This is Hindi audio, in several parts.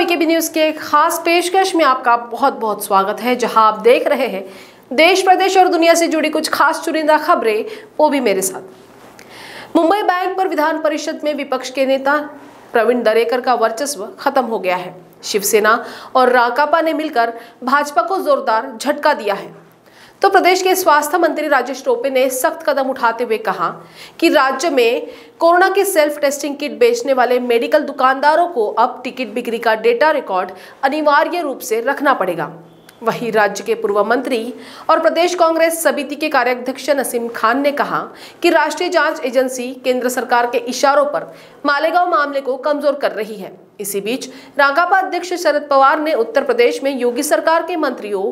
वीकेबी न्यूज के एक खास पेशकश में आपका बहुत बहुत स्वागत है जहां आप देख रहे हैं देश प्रदेश और दुनिया से जुड़ी कुछ खास चुनिंदा खबरें वो भी मेरे साथ मुंबई बैंक पर विधान परिषद में विपक्ष के नेता प्रवीण दरेकर का वर्चस्व खत्म हो गया है शिवसेना और राकापा ने मिलकर भाजपा को जोरदार झटका दिया है तो प्रदेश के स्वास्थ्य मंत्री राजेश टोपे ने सख्त कदम उठाते हुए कहा कि राज्य में कोरोना की सेल्फ टेस्टिंग किट बेचने वाले मेडिकल दुकानदारों को अब टिकट बिक्री का डेटा रिकॉर्ड अनिवार्य रूप से रखना पड़ेगा वहीं राज्य के पूर्व मंत्री और प्रदेश कांग्रेस समिति के कार्याध्यक्ष नसीम खान ने कहा कि राष्ट्रीय जांच एजेंसी केंद्र सरकार के इशारों पर मालेगांव मामले को कमजोर कर रही है इसी बीच राकापा अध्यक्ष शरद पवार ने उत्तर प्रदेश में योगी सरकार के मंत्रियों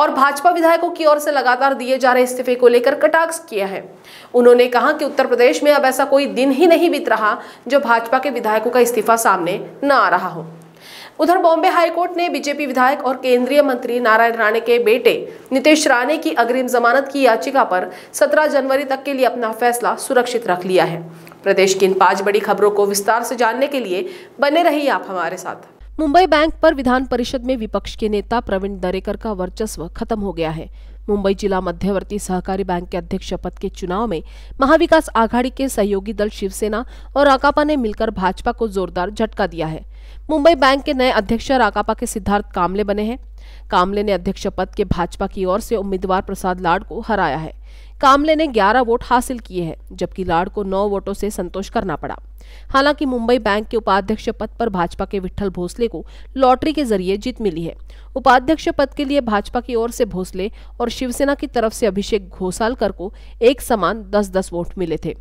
और भाजपा विधायकों की ओर से लगातार दिए जा रहे इस्तीफे को लेकर कटाक्ष किया है उन्होंने कहा कि उत्तर प्रदेश में अब ऐसा कोई दिन ही नहीं बीत रहा जो भाजपा के विधायकों का इस्तीफा सामने न आ रहा हो उधर बॉम्बे हाईकोर्ट ने बीजेपी विधायक और केंद्रीय मंत्री नारायण राणे के बेटे नितेश राणे की अग्रिम जमानत की याचिका पर 17 जनवरी तक के लिए अपना फैसला सुरक्षित रख लिया है प्रदेश की इन पांच बड़ी खबरों को विस्तार से जानने के लिए बने रहिए आप हमारे साथ मुंबई बैंक पर विधान परिषद में विपक्ष के नेता प्रवीण दरेकर का वर्चस्व खत्म हो गया है मुंबई जिला मध्यवर्ती सहकारी बैंक के अध्यक्ष पद के चुनाव में महाविकास आघाड़ी के सहयोगी दल शिवसेना और राकापा ने मिलकर भाजपा को जोरदार झटका दिया है मुंबई बैंक के नए अध्यक्ष राकापा के सिद्धार्थ कामले बने हैं कामले ने अध्यक्ष पद के भाजपा की ओर से उम्मीदवार प्रसाद लाड को हराया है कामले ने 11 वोट हासिल किए हैं जबकि लाड को 9 वोटों से संतोष करना पड़ा हालांकि मुंबई बैंक के उपाध्यक्ष पद पर भाजपा के विठल भोसले को लॉटरी के जरिए जीत मिली है उपाध्यक्ष पद के लिए भाजपा की ओर से भोसले और शिवसेना की तरफ से अभिषेक घोसालकर को एक समान दस दस वोट मिले थे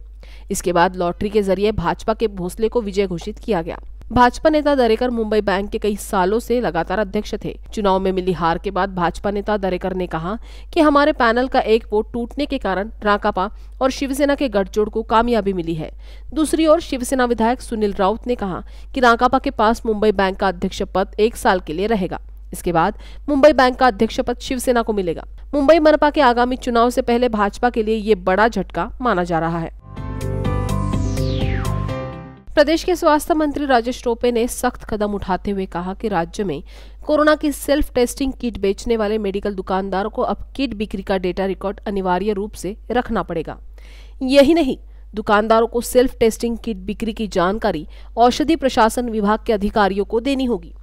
इसके बाद लॉटरी के जरिए भाजपा के भोसले को विजय घोषित किया गया भाजपा नेता दरेकर मुंबई बैंक के कई सालों से लगातार अध्यक्ष थे चुनाव में मिली हार के बाद भाजपा नेता दरेकर ने कहा कि हमारे पैनल का एक वोट टूटने के कारण राकापा और शिवसेना के गठजोड़ को कामयाबी मिली है दूसरी ओर शिवसेना विधायक सुनील राउत ने कहा कि राकापा के पास मुंबई बैंक का अध्यक्ष पद एक साल के लिए रहेगा इसके बाद मुंबई बैंक का अध्यक्ष पद शिवसेना को मिलेगा मुंबई मनपा के आगामी चुनाव से पहले भाजपा के लिए ये बड़ा झटका माना जा रहा है प्रदेश के स्वास्थ्य मंत्री राजेश टोपे ने सख्त कदम उठाते हुए कहा कि राज्य में कोरोना की सेल्फ टेस्टिंग किट बेचने वाले मेडिकल दुकानदारों को अब किट बिक्री का डेटा रिकॉर्ड अनिवार्य रूप से रखना पड़ेगा यही नहीं दुकानदारों को सेल्फ टेस्टिंग किट बिक्री की जानकारी औषधि प्रशासन विभाग के अधिकारियों को देनी होगी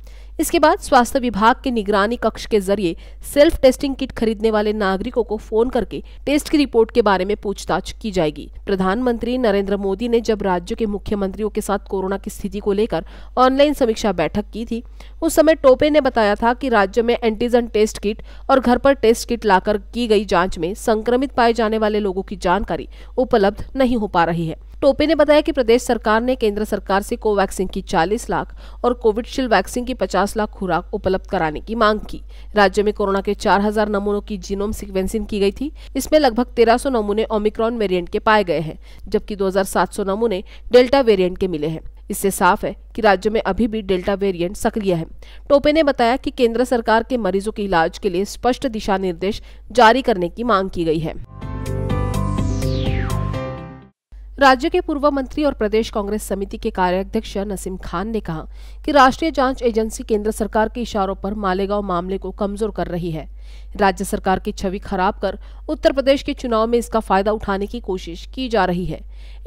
इसके बाद स्वास्थ्य विभाग के निगरानी कक्ष के जरिए सेल्फ टेस्टिंग किट खरीदने वाले नागरिकों को फोन करके टेस्ट की रिपोर्ट के बारे में पूछताछ की जाएगी प्रधानमंत्री नरेंद्र मोदी ने जब राज्यों के मुख्यमंत्रियों के साथ कोरोना की स्थिति को लेकर ऑनलाइन समीक्षा बैठक की थी उस समय टोपे ने बताया था की राज्य में एंटीजन टेस्ट किट और घर पर टेस्ट किट लाकर की गई जाँच में संक्रमित पाए जाने वाले लोगों की जानकारी उपलब्ध नहीं हो पा रही है टोपे ने बताया कि प्रदेश सरकार ने केंद्र सरकार से कोवैक्सीन की 40 लाख और कोविडशील्ड वैक्सीन की 50 लाख खुराक उपलब्ध कराने की मांग की राज्य में कोरोना के 4000 नमूनों की जीनोम सिक्वेंसिंग की गई थी इसमें लगभग 1300 नमूने ओमिक्रॉन वेरिएंट के पाए गए हैं जबकि 2700 नमूने डेल्टा वेरियंट के मिले हैं इससे साफ है कि राज्य में अभी भी डेल्टा वेरिएंट सक्रिय है टोपे ने बताया कि केंद्र सरकार के मरीजों के इलाज के लिए स्पष्ट दिशा निर्देश जारी करने की मांग की गई है राज्य के पूर्व मंत्री और प्रदेश कांग्रेस समिति के कार्याध्यक्ष नसीम खान ने कहा कि राष्ट्रीय जांच एजेंसी केंद्र सरकार के इशारों पर मालेगांव मामले को कमजोर कर रही है राज्य सरकार की छवि खराब कर उत्तर प्रदेश के चुनाव में इसका फायदा उठाने की कोशिश की जा रही है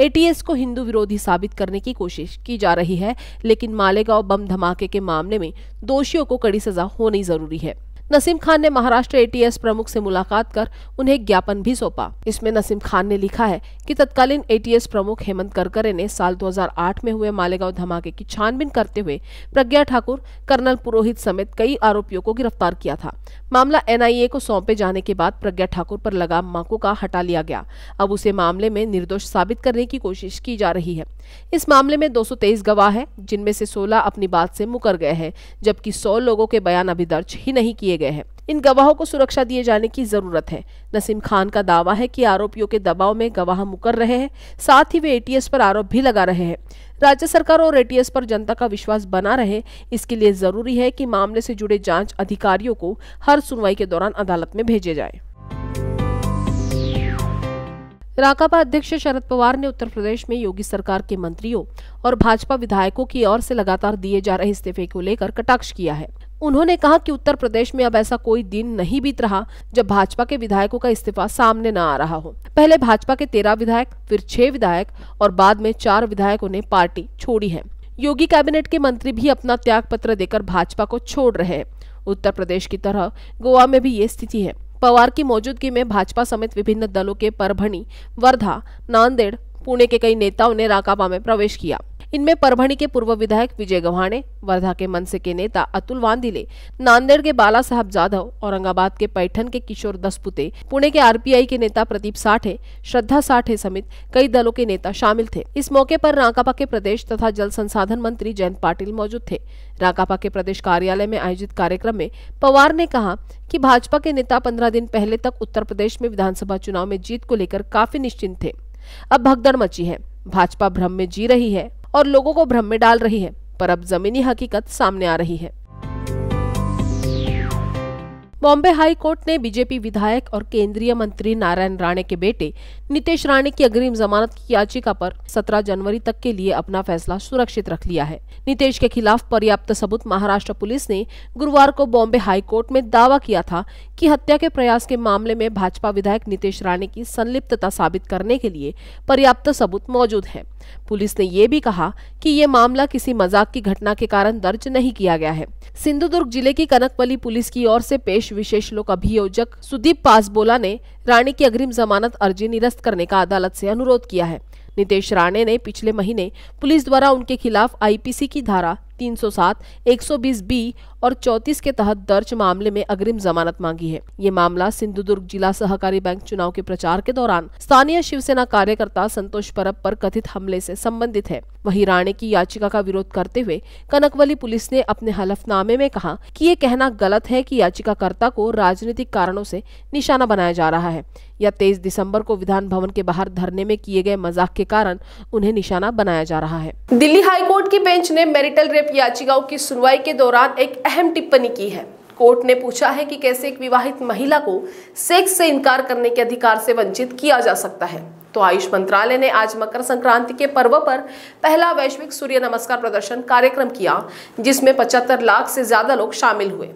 एटीएस को हिंदू विरोधी साबित करने की कोशिश की जा रही है लेकिन मालेगांव बम धमाके के मामले में दोषियों को कड़ी सजा होनी जरूरी है नसीम खान ने महाराष्ट्र एटीएस प्रमुख से मुलाकात कर उन्हें ज्ञापन भी सौंपा इसमें नसीम खान ने लिखा है कि तत्कालीन एटीएस प्रमुख हेमंत करकरे ने साल 2008 में हुए मालेगांव धमाके की छानबीन करते हुए प्रज्ञा ठाकुर कर्नल पुरोहित समेत कई आरोपियों को गिरफ्तार किया था मामला एनआईए को सौंपे जाने के बाद प्रज्ञा ठाकुर पर लगा माको का हटा लिया गया अब उसे मामले में निर्दोष साबित करने की कोशिश की जा रही है इस मामले में दो गवाह है जिनमें से सोलह अपनी बात से मुकर गए हैं जबकि सौ लोगों के बयान अभी दर्ज ही नहीं किए गए हैं इन गवाहों को सुरक्षा दिए जाने की जरूरत है नसीम खान का दावा है कि आरोपियों के दबाव में गवाह मुकर रहे हैं साथ ही वे एटीएस पर आरोप भी लगा रहे हैं राज्य सरकार और एटीएस पर जनता का विश्वास बना रहे इसके लिए जरूरी है कि मामले से जुड़े जांच अधिकारियों को हर सुनवाई के दौरान अदालत में भेजे जाए राकापा अध्यक्ष शरद पवार ने उत्तर प्रदेश में योगी सरकार के मंत्रियों और भाजपा विधायकों की ओर से लगातार दिए जा रहे इस्तीफे को लेकर कटाक्ष किया है उन्होंने कहा कि उत्तर प्रदेश में अब ऐसा कोई दिन नहीं बीत रहा जब भाजपा के विधायकों का इस्तीफा सामने न आ रहा हो पहले भाजपा के तेरह विधायक फिर छह विधायक और बाद में चार विधायकों ने पार्टी छोड़ी है योगी कैबिनेट के मंत्री भी अपना त्याग पत्र देकर भाजपा को छोड़ रहे हैं उत्तर प्रदेश की तरह गोवा में भी ये स्थिति है पवार की मौजूदगी में भाजपा समेत विभिन्न दलों के परभणी वर्धा नांदेड़ पुणे के कई नेताओं ने राकाबा में प्रवेश किया इनमें परभणी के पूर्व विधायक विजय गवाणे वर्धा के मनसे के नेता अतुल वांदिले नांदेड़ के बाला साहब जाधव औरंगाबाद के पैठन के किशोर दसपुते पुणे के आरपीआई के नेता प्रदीप साठे श्रद्धा साठे समेत कई दलों के नेता शामिल थे इस मौके पर राकापा के प्रदेश तथा जल संसाधन मंत्री जयंत पाटिल मौजूद थे राकापा के प्रदेश कार्यालय में आयोजित कार्यक्रम में पवार ने कहा कि भाजपा के नेता पंद्रह दिन पहले तक उत्तर प्रदेश में विधानसभा चुनाव में जीत को लेकर काफी निश्चिंत थे अब भगदड़ मची है भाजपा भ्रम में जी रही है और लोगों को भ्रम में डाल रही है पर अब जमीनी हकीकत सामने आ रही है बॉम्बे हाई कोर्ट ने बीजेपी विधायक और केंद्रीय मंत्री नारायण राणे के बेटे नितेश राणे की अग्रिम जमानत की याचिका पर 17 जनवरी तक के लिए अपना फैसला सुरक्षित रख लिया है नितेश के खिलाफ पर्याप्त सबूत महाराष्ट्र पुलिस ने गुरुवार को बॉम्बे हाई कोर्ट में दावा किया था कि हत्या के प्रयास के मामले में भाजपा विधायक नितेश राणे की संलिप्तता साबित करने के लिए पर्याप्त सबूत मौजूद है पुलिस ने यह भी कहा कि ये मामला किसी मजाक की घटना के कारण दर्ज नहीं किया गया है सिंधुदुर्ग जिले की कनकपली पुलिस की ओर से पेश न्यायाधीश विशेष लोक अभियोजक सुदीप पासबोला ने राणे की अग्रिम जमानत अर्जी निरस्त करने का अदालत से अनुरोध किया है नितेश राणे ने पिछले महीने पुलिस द्वारा उनके खिलाफ आईपीसी की धारा 307, 120 बी और चौतीस के तहत दर्ज मामले में अग्रिम जमानत मांगी है ये मामला सिंधुदुर्ग जिला सहकारी बैंक चुनाव के प्रचार के दौरान स्थानीय शिवसेना कार्यकर्ता संतोष परब पर कथित हमले से संबंधित है वहीं राणे की याचिका का विरोध करते हुए कनकवली पुलिस ने अपने हलफनामे में कहा कि ये कहना गलत है कि याचिकाकर्ता को राजनीतिक कारणों से निशाना बनाया जा रहा है या तेईस दिसंबर को विधान भवन के बाहर धरने में किए गए मजाक के कारण उन्हें निशाना बनाया जा रहा है दिल्ली हाईकोर्ट की बेंच ने मेरिटल रेप याचिकाओं की सुनवाई के दौरान एक अहम टिप्पणी की है कोर्ट ने पूछा है कि कैसे एक विवाहित महिला को सेक्स से इनकार करने के अधिकार से वंचित किया जा सकता है तो आयुष मंत्रालय ने आज मकर संक्रांति के पर्व पर पहला वैश्विक सूर्य नमस्कार प्रदर्शन कार्यक्रम किया जिसमें 75 लाख से ज्यादा लोग शामिल हुए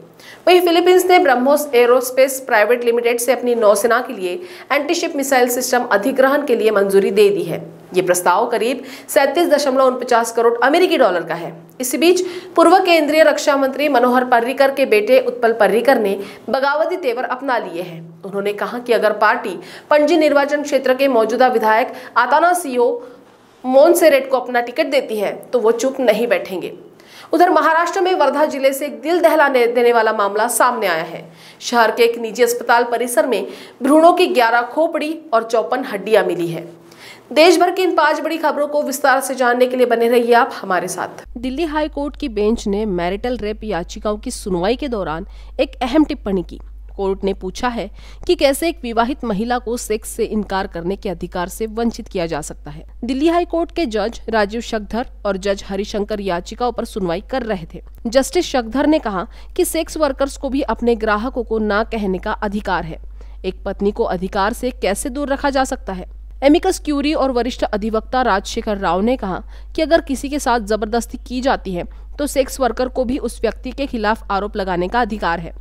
वहीं फिलीपींस ने ब्रह्मोस एरोस्पेस प्राइवेट लिमिटेड से अपनी नौसेना के लिए एंटीशिप मिसाइल सिस्टम अधिग्रहण के लिए मंजूरी दे दी है ये प्रस्ताव करीब सैंतीस दशमलव उनपचास करोड़ अमेरिकी डॉलर का है इसी बीच पूर्व केंद्रीय रक्षा मंत्री मनोहर पर्रिकर के बेटे उत्पल पर्रिकर ने बगावती तेवर अपना लिए हैं उन्होंने कहा कि अगर पार्टी पणजी निर्वाचन क्षेत्र के मौजूदा विधायक आताना सीओ मोनसेरेट को अपना टिकट देती है तो वो चुप नहीं बैठेंगे उधर महाराष्ट्र में वर्धा जिले से एक दिल दहला देने वाला मामला सामने आया है शहर के एक निजी अस्पताल परिसर में भ्रूणों की 11 खोपड़ी और चौपन हड्डियां मिली है देश भर की इन पांच बड़ी खबरों को विस्तार से जानने के लिए बने रहिए आप हमारे साथ दिल्ली हाई कोर्ट की बेंच ने मैरिटल रेप याचिकाओं की सुनवाई के दौरान एक अहम टिप्पणी की कोर्ट ने पूछा है कि कैसे एक विवाहित महिला को सेक्स से इनकार करने के अधिकार से वंचित किया जा सकता है दिल्ली हाई कोर्ट के जज राजीव शकधर और जज हरिशंकर याचिकाओं पर सुनवाई कर रहे थे जस्टिस शकधर ने कहा कि सेक्स वर्कर्स को भी अपने ग्राहकों को ना कहने का अधिकार है एक पत्नी को अधिकार से कैसे दूर रखा जा सकता है एमिकस क्यूरी और वरिष्ठ अधिवक्ता राजशेखर राव ने कहा कि अगर किसी के साथ जबरदस्ती की जाती है तो सेक्स वर्कर को भी उस व्यक्ति के खिलाफ आरोप लगाने का अधिकार है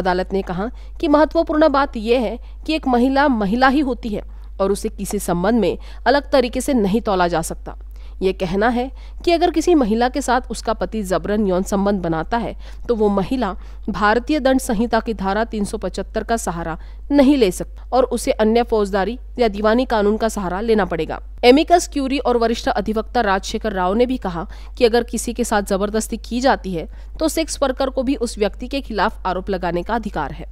अदालत ने कहा कि महत्वपूर्ण बात यह है कि एक महिला महिला ही होती है और उसे किसी संबंध में अलग तरीके से नहीं तोला जा सकता ये कहना है कि अगर किसी महिला के साथ उसका पति जबरन यौन संबंध बनाता है तो वो महिला भारतीय दंड संहिता की धारा 375 का सहारा नहीं ले सकती और उसे अन्य फौजदारी या दीवानी कानून का सहारा लेना पड़ेगा एमिकस क्यूरी और वरिष्ठ अधिवक्ता राजशेखर राव ने भी कहा कि अगर किसी के साथ जबरदस्ती की जाती है तो सेक्स वर्कर को भी उस व्यक्ति के खिलाफ आरोप लगाने का अधिकार है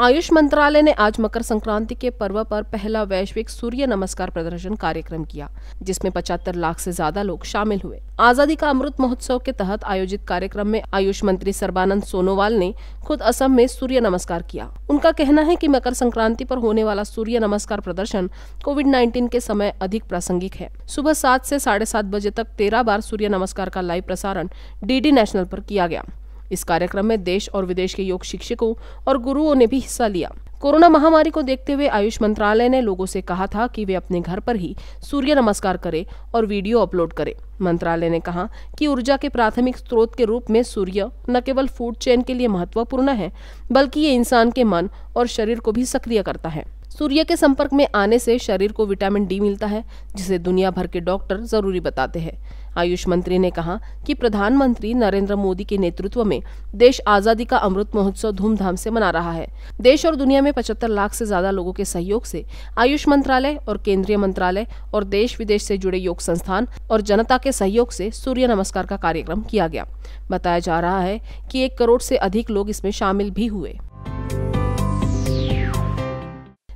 आयुष मंत्रालय ने आज मकर संक्रांति के पर्व पर पहला वैश्विक सूर्य नमस्कार प्रदर्शन कार्यक्रम किया जिसमें 75 लाख से ज्यादा लोग शामिल हुए आजादी का अमृत महोत्सव के तहत आयोजित कार्यक्रम में आयुष मंत्री सर्बानंद सोनोवाल ने खुद असम में सूर्य नमस्कार किया उनका कहना है कि मकर संक्रांति पर होने वाला सूर्य नमस्कार प्रदर्शन कोविड नाइन्टीन के समय अधिक प्रासंगिक है सुबह सात ऐसी साढ़े बजे तक तेरह बार सूर्य नमस्कार का लाइव प्रसारण डी नेशनल आरोप किया गया इस कार्यक्रम में देश और विदेश के योग शिक्षकों और गुरुओं ने भी हिस्सा लिया कोरोना महामारी को देखते हुए आयुष मंत्रालय ने लोगों से कहा था कि वे अपने घर पर ही सूर्य नमस्कार करें और वीडियो अपलोड करें मंत्रालय ने कहा कि ऊर्जा के प्राथमिक स्रोत के रूप में सूर्य न केवल फूड चेन के लिए महत्वपूर्ण है बल्कि ये इंसान के मन और शरीर को भी सक्रिय करता है सूर्य के संपर्क में आने से शरीर को विटामिन डी मिलता है जिसे दुनिया भर के डॉक्टर जरूरी बताते हैं आयुष मंत्री ने कहा कि प्रधानमंत्री नरेंद्र मोदी के नेतृत्व में देश आजादी का अमृत महोत्सव धूमधाम से मना रहा है देश और दुनिया में 75 लाख से ज्यादा लोगों के सहयोग से आयुष मंत्रालय और केंद्रीय मंत्रालय और देश विदेश से जुड़े योग संस्थान और जनता के सहयोग से सूर्य नमस्कार का कार्यक्रम किया गया बताया जा रहा है की एक करोड़ से अधिक लोग इसमें शामिल भी हुए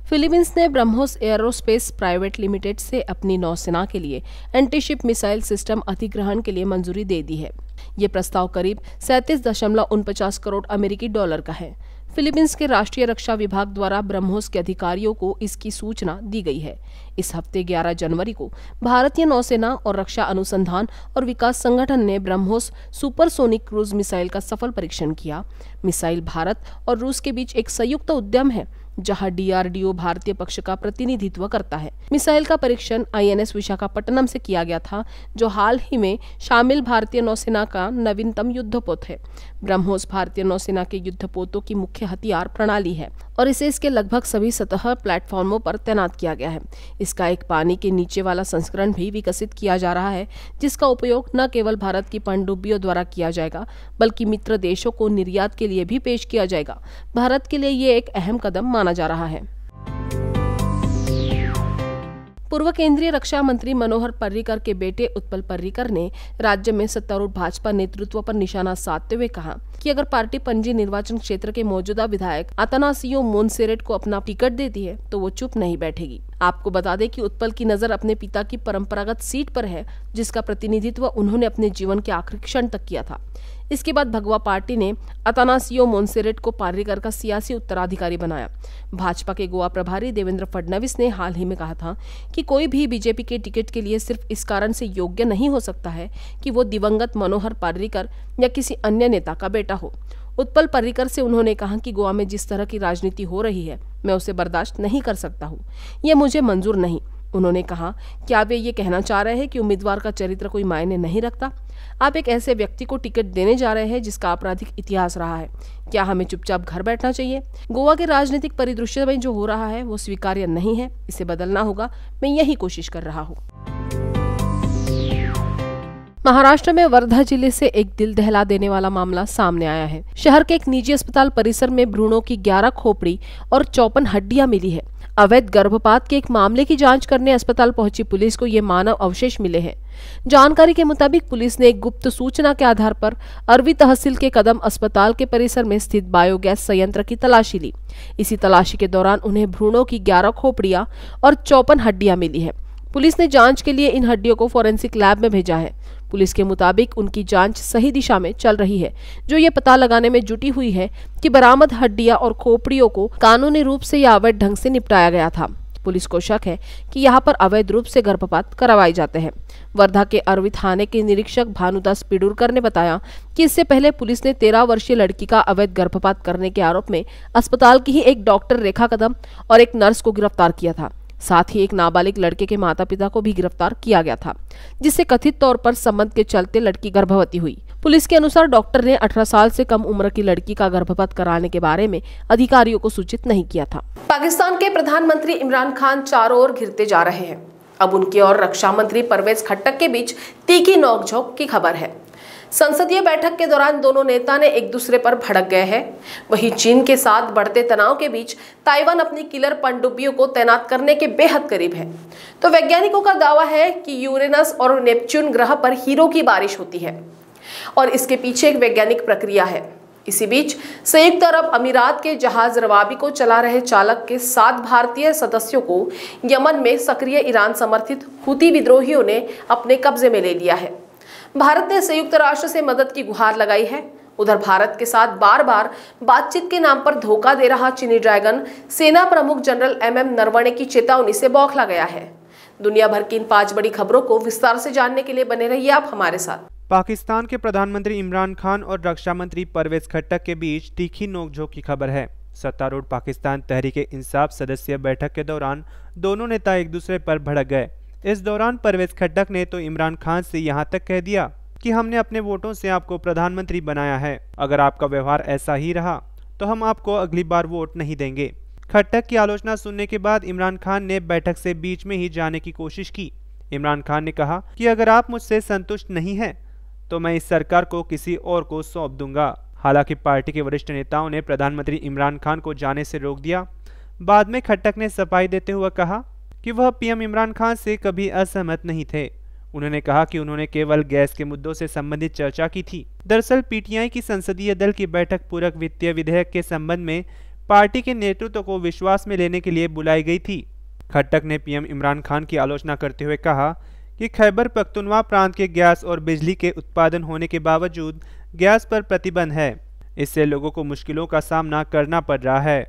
फिलीपींस ने ब्रह्मोस एयरोस्पेस प्राइवेट लिमिटेड से अपनी नौसेना के लिए एंटीशिप मिसाइल सिस्टम अधिग्रहण के लिए मंजूरी दे दी है ये प्रस्ताव करीब सैंतीस दशमलव करोड़ अमेरिकी डॉलर का है फिलीपींस के राष्ट्रीय रक्षा विभाग द्वारा ब्रह्मोस के अधिकारियों को इसकी सूचना दी गई है इस हफ्ते 11 जनवरी को भारतीय नौसेना और रक्षा अनुसंधान और विकास संगठन ने ब्रह्मोस सुपरसोनिक क्रूज मिसाइल का सफल परीक्षण किया मिसाइल भारत और रूस के बीच एक संयुक्त उद्यम है जहां डीआरडीओ भारतीय पक्ष का प्रतिनिधित्व करता है मिसाइल का परीक्षण आईएनएस विशाखापट्टनम से किया गया था जो हाल ही में शामिल भारतीय नौसेना का नवीनतम युद्धपोत है ब्रह्मोस भारतीय नौसेना के युद्धपोतों की मुख्य हथियार प्रणाली है और इसे इसके लगभग सभी सतह प्लेटफॉर्मों पर तैनात किया गया है इसका एक पानी के नीचे वाला संस्करण भी विकसित किया जा रहा है जिसका उपयोग न केवल भारत की पनडुब्बियों द्वारा किया जाएगा बल्कि मित्र देशों को निर्यात के लिए भी पेश किया जाएगा भारत के लिए ये एक अहम कदम माना जा रहा है पूर्व केंद्रीय रक्षा मंत्री मनोहर पर्रिकर के बेटे उत्पल पर्रिकर ने राज्य में सत्तारूढ़ भाजपा नेतृत्व पर निशाना साधते हुए कहा कि अगर पार्टी पंजी निर्वाचन क्षेत्र के मौजूदा विधायक अतनासियो मोनसेरेट को अपना टिकट देती है तो वो चुप नहीं बैठेगी आपको बता दें कि उत्पल की नज़र अपने पिता की परंपरागत सीट पर है जिसका प्रतिनिधित्व उन्होंने अपने जीवन के आखिरी क्षण तक किया था इसके बाद भगवा पार्टी ने अतानासियो मोन्सेरेट को पार्रिकर का सियासी उत्तराधिकारी बनाया भाजपा के गोवा प्रभारी देवेंद्र फडणवीस ने हाल ही में कहा था कि कोई भी बीजेपी के टिकट के लिए सिर्फ इस कारण से योग्य नहीं हो सकता है कि वो दिवंगत मनोहर पार्रिकर या किसी अन्य नेता का बेटा हो उत्पल पर्रिकर से उन्होंने कहा कि गोवा में जिस तरह की राजनीति हो रही है मैं उसे बर्दाश्त नहीं कर सकता हूँ ये मुझे मंजूर नहीं उन्होंने कहा कि आप ये कहना चाह रहे हैं कि उम्मीदवार का चरित्र कोई मायने नहीं रखता आप एक ऐसे व्यक्ति को टिकट देने जा रहे हैं जिसका आपराधिक इतिहास रहा है क्या हमें चुपचाप घर बैठना चाहिए गोवा के राजनीतिक परिदृश्य में जो हो रहा है वो स्वीकार्य नहीं है इसे बदलना होगा मैं यही कोशिश कर रहा हूँ महाराष्ट्र में वर्धा जिले से एक दिल दहला देने वाला मामला सामने आया है शहर के एक निजी अस्पताल परिसर में भ्रूणों की 11 खोपड़ी और चौपन हड्डियां मिली है अवैध गर्भपात के एक मामले की जांच करने अस्पताल पहुंची पुलिस को ये मानव अवशेष मिले हैं जानकारी के मुताबिक पुलिस ने एक गुप्त सूचना के आधार पर अरवी तहसील के कदम अस्पताल के परिसर में स्थित बायोगैस संयंत्र की तलाशी ली इसी तलाशी के दौरान उन्हें भ्रूणों की ग्यारह खोपड़िया और चौपन हड्डियां मिली है पुलिस ने जांच के लिए इन हड्डियों को फोरेंसिक लैब में भेजा है पुलिस के मुताबिक उनकी जांच सही दिशा में चल रही है जो ये पता लगाने में जुटी हुई है कि बरामद हड्डियां और खोपड़ियों को कानूनी रूप से या अवैध ढंग से निपटाया गया था पुलिस को शक है कि यहाँ पर अवैध रूप से गर्भपात करवाए जाते हैं वर्धा के अरवी थाने के निरीक्षक भानुदास पिडुरकर ने बताया कि इससे पहले पुलिस ने तेरह वर्षीय लड़की का अवैध गर्भपात करने के आरोप में अस्पताल की ही एक डॉक्टर रेखा कदम और एक नर्स को गिरफ्तार किया था साथ ही एक नाबालिग लड़के के माता पिता को भी गिरफ्तार किया गया था जिससे कथित तौर पर संबंध के चलते लड़की गर्भवती हुई पुलिस के अनुसार डॉक्टर ने 18 साल से कम उम्र की लड़की का गर्भपात कराने के बारे में अधिकारियों को सूचित नहीं किया था पाकिस्तान के प्रधानमंत्री इमरान खान चारों ओर घिरते जा रहे हैं अब उनके और रक्षा मंत्री परवेज खट्टक के बीच तीखी नोकझोंक की खबर है संसदीय बैठक के दौरान दोनों नेता ने एक दूसरे पर भड़क गए हैं वहीं चीन के साथ बढ़ते तनाव के बीच ताइवान अपनी किलर पनडुब्बियों को तैनात करने के बेहद करीब है तो वैज्ञानिकों का दावा है कि यूरेनस और नेपच्यून ग्रह पर हीरो की बारिश होती है और इसके पीछे एक वैज्ञानिक प्रक्रिया है इसी बीच संयुक्त अरब अमीरात के जहाज रवाबी को चला रहे चालक के सात भारतीय सदस्यों को यमन में सक्रिय ईरान समर्थित हुती विद्रोहियों ने अपने कब्जे में ले लिया है भारत ने संयुक्त राष्ट्र से मदद की गुहार लगाई है उधर भारत के साथ बार बार बातचीत के नाम पर धोखा दे रहा चीनी ड्रैगन सेना प्रमुख जनरल एम एम नरवणे की चेतावनी से बौखला गया है दुनिया भर की इन पांच बड़ी खबरों को विस्तार से जानने के लिए बने रहिए आप हमारे साथ पाकिस्तान के प्रधानमंत्री इमरान खान और रक्षा मंत्री परवेज खट्टक के बीच तीखी नोकझोंक की खबर है सत्तारूढ़ पाकिस्तान तहरीक इंसाफ सदस्य बैठक के दौरान दोनों नेता एक दूसरे पर भड़क गए इस दौरान परवेज खड्डक ने तो इमरान खान से यहाँ तक कह दिया कि हमने अपने वोटों से आपको प्रधानमंत्री बनाया है अगर आपका व्यवहार ऐसा ही रहा तो हम आपको अगली बार वोट नहीं देंगे खट्टक की आलोचना सुनने के बाद इमरान खान ने बैठक से बीच में ही जाने की कोशिश की इमरान खान ने कहा कि अगर आप मुझसे संतुष्ट नहीं हैं तो मैं इस सरकार को किसी और को सौंप दूंगा हालांकि पार्टी के वरिष्ठ नेताओं ने प्रधानमंत्री इमरान खान को जाने से रोक दिया बाद में खट्टक ने सफाई देते हुए कहा कि वह पीएम इमरान खान से कभी असहमत नहीं थे उन्होंने कहा कि उन्होंने केवल गैस के मुद्दों से संबंधित चर्चा की थी दरअसल पीटीआई की संसदीय दल की बैठक पूरक वित्तीय विधेयक के संबंध में पार्टी के नेतृत्व को विश्वास में लेने के लिए बुलाई गई थी खट्टक ने पीएम इमरान खान की आलोचना करते हुए कहा कि खैबर पख्तुनवा प्रांत के गैस और बिजली के उत्पादन होने के बावजूद गैस पर प्रतिबंध है इससे लोगों को मुश्किलों का सामना करना पड़ रहा है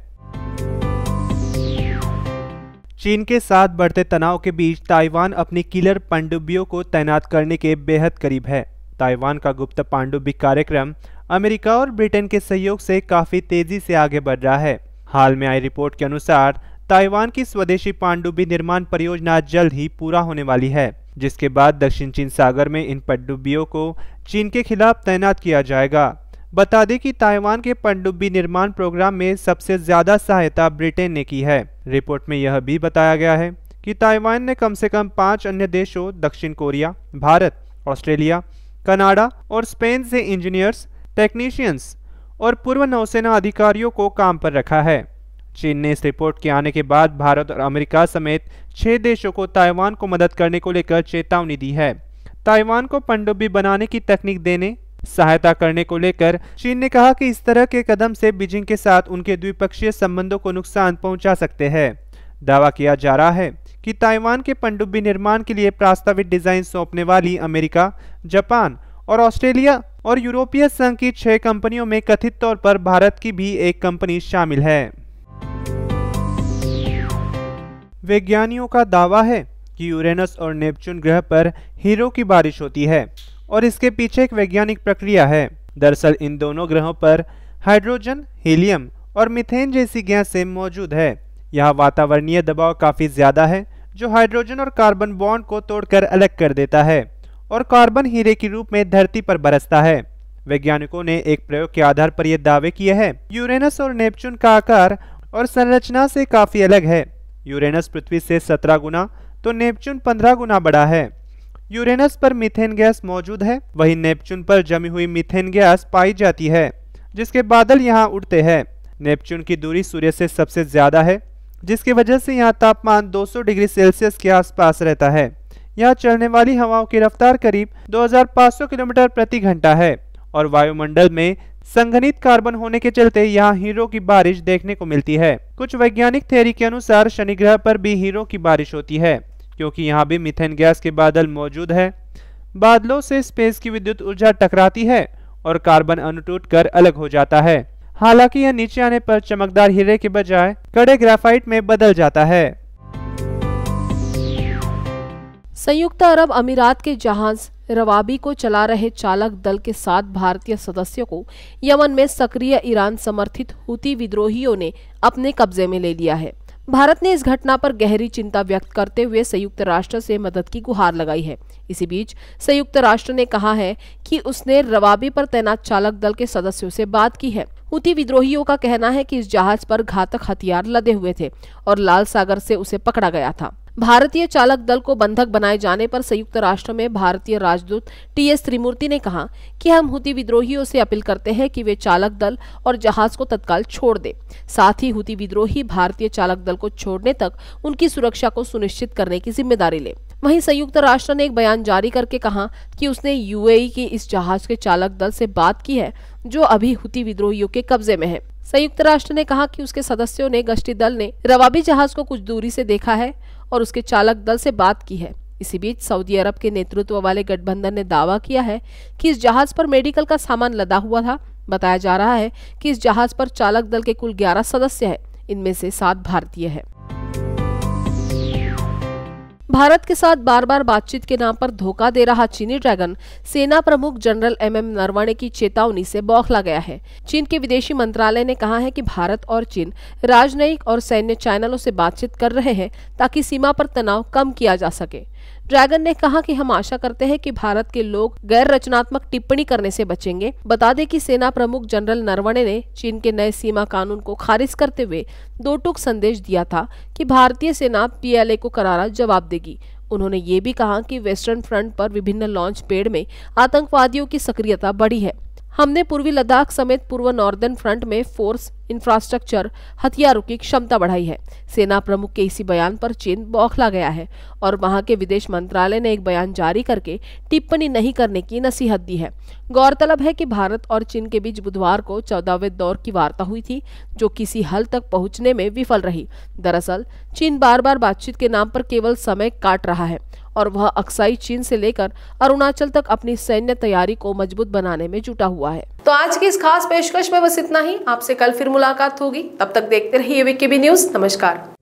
चीन के साथ बढ़ते तनाव के बीच ताइवान अपनी किलर पनडुब्बियों को तैनात करने के बेहद करीब है ताइवान का गुप्त पांडुब्बी कार्यक्रम अमेरिका और ब्रिटेन के सहयोग से काफी तेजी से आगे बढ़ रहा है हाल में आई रिपोर्ट के अनुसार ताइवान की स्वदेशी पांडुब्बी निर्माण परियोजना जल्द ही पूरा होने वाली है जिसके बाद दक्षिण चीन सागर में इन पनडुब्बियों को चीन के खिलाफ तैनात किया जाएगा बता दें कि ताइवान के पनडुब्बी निर्माण प्रोग्राम में सबसे ज़्यादा सहायता ब्रिटेन ने की है रिपोर्ट में यह भी बताया गया है कि ताइवान ने कम से कम पांच अन्य देशों दक्षिण कोरिया भारत ऑस्ट्रेलिया कनाडा और स्पेन से इंजीनियर्स टेक्नीशियंस और पूर्व नौसेना अधिकारियों को काम पर रखा है चीन ने इस रिपोर्ट के आने के बाद भारत और अमेरिका समेत छह देशों को ताइवान को मदद करने को लेकर चेतावनी दी है ताइवान को पनडुब्बी बनाने की तकनीक देने सहायता करने को लेकर चीन ने कहा कि इस तरह के कदम से बीजिंग के साथ उनके द्विपक्षीय संबंधों को नुकसान पहुंचा सकते हैं दावा किया जा रहा है कि ताइवान के पंडुबी निर्माण के लिए प्रास्ताविक डिजाइन सौंपने वाली अमेरिका जापान और ऑस्ट्रेलिया और यूरोपीय संघ की छह कंपनियों में कथित तौर पर भारत की भी एक कंपनी शामिल है वैज्ञानियों का दावा है कि यूरेनस और नेपच्यून ग्रह पर हीरो की बारिश होती है और इसके पीछे एक वैज्ञानिक प्रक्रिया है दरअसल इन दोनों ग्रहों पर हाइड्रोजन हीलियम और मिथेन जैसी गैसें मौजूद है यहाँ वातावरणीय दबाव काफ़ी ज़्यादा है जो हाइड्रोजन और कार्बन बॉन्ड को तोड़कर अलग कर देता है और कार्बन हीरे के रूप में धरती पर बरसता है वैज्ञानिकों ने एक प्रयोग के आधार पर यह दावे किए हैं यूरेनस और नेपच्यून का आकार और संरचना से काफ़ी अलग है यूरेनस पृथ्वी से सत्रह गुना तो नेपच्यून पंद्रह गुना बड़ा है यूरेनस पर मिथेन गैस मौजूद है वहीं नेपच्यून पर जमी हुई मिथेन गैस पाई जाती है जिसके बादल यहाँ उड़ते हैं नेपच्यून की दूरी सूर्य से सबसे ज़्यादा है जिसकी वजह से यहाँ तापमान 200 डिग्री सेल्सियस के आसपास रहता है यहाँ चलने वाली हवाओं की रफ्तार करीब 2500 किलोमीटर प्रति घंटा है और वायुमंडल में संघनित कार्बन होने के चलते यहाँ हीरो की बारिश देखने को मिलती है कुछ वैज्ञानिक थेरी के अनुसार शनिग्रह पर भी हीरो की बारिश होती है क्योंकि यहाँ भी मिथेन गैस के बादल मौजूद है बादलों से स्पेस की विद्युत ऊर्जा टकराती है और कार्बन अनुटूट कर अलग हो जाता है हालांकि यह नीचे आने पर चमकदार हीरे के बजाय कड़े ग्राफाइट में बदल जाता है संयुक्त अरब अमीरात के जहाज रवाबी को चला रहे चालक दल के सात भारतीय सदस्यों को यमन में सक्रिय ईरान समर्थित हुती विद्रोहियों ने अपने कब्जे में ले लिया है भारत ने इस घटना पर गहरी चिंता व्यक्त करते हुए संयुक्त राष्ट्र से मदद की गुहार लगाई है इसी बीच संयुक्त राष्ट्र ने कहा है कि उसने रवाबी पर तैनात चालक दल के सदस्यों से बात की है हुती विद्रोहियों का कहना है कि इस जहाज पर घातक हथियार लदे हुए थे और लाल सागर से उसे पकड़ा गया था भारतीय चालक दल को बंधक बनाए जाने पर संयुक्त राष्ट्र में भारतीय राजदूत टी एस त्रिमूर्ति ने कहा कि हम हुती विद्रोहियों से अपील करते हैं कि वे चालक दल और जहाज को तत्काल छोड़ दे साथ ही हुती विद्रोही भारतीय चालक दल को छोड़ने तक उनकी सुरक्षा को सुनिश्चित करने की जिम्मेदारी ले वहीं संयुक्त राष्ट्र ने एक बयान जारी करके कहा कि उसने यूएई के इस जहाज के चालक दल से बात की है जो अभी हुती विद्रोहियों के कब्जे में है संयुक्त राष्ट्र ने कहा कि उसके सदस्यों ने गश्ती दल ने रवाबी जहाज को कुछ दूरी से देखा है और उसके चालक दल से बात की है इसी बीच सऊदी अरब के नेतृत्व वाले गठबंधन ने दावा किया है कि इस जहाज पर मेडिकल का सामान लदा हुआ था बताया जा रहा है कि इस जहाज पर चालक दल के कुल 11 सदस्य हैं इनमें से सात भारतीय हैं भारत के साथ बार बार बातचीत के नाम पर धोखा दे रहा चीनी ड्रैगन सेना प्रमुख जनरल एम एम नरवणे की चेतावनी से बौखला गया है चीन के विदेशी मंत्रालय ने कहा है कि भारत और चीन राजनयिक और सैन्य चैनलों से बातचीत कर रहे हैं ताकि सीमा पर तनाव कम किया जा सके ड्रैगन ने कहा कि हम आशा करते हैं कि भारत के लोग गैर रचनात्मक टिप्पणी करने से बचेंगे बता दें कि सेना प्रमुख जनरल नरवणे ने चीन के नए सीमा कानून को खारिज करते हुए दो टूक संदेश दिया था कि भारतीय सेना पीएलए को करारा जवाब देगी उन्होंने ये भी कहा कि वेस्टर्न फ्रंट पर विभिन्न लॉन्च पेड़ में आतंकवादियों की सक्रियता बढ़ी है हमने पूर्वी लद्दाख समेत पूर्व नॉर्दर्न फ्रंट में फोर्स इंफ्रास्ट्रक्चर हथियारों की क्षमता बढ़ाई है सेना प्रमुख के इसी बयान पर चीन बौखला गया है और वहां के विदेश मंत्रालय ने एक बयान जारी करके टिप्पणी नहीं करने की नसीहत दी है गौरतलब है कि भारत और चीन के बीच बुधवार को चौदहवें दौर की वार्ता हुई थी जो किसी हल तक पहुंचने में विफल रही दरअसल चीन बार बार बातचीत के नाम पर केवल समय काट रहा है और वह अक्साई चीन से लेकर अरुणाचल तक अपनी सैन्य तैयारी को मजबूत बनाने में जुटा हुआ है तो आज की इस खास पेशकश में बस इतना ही आपसे कल फिर मुलाकात होगी तब तक देखते रहिए बी न्यूज़ नमस्कार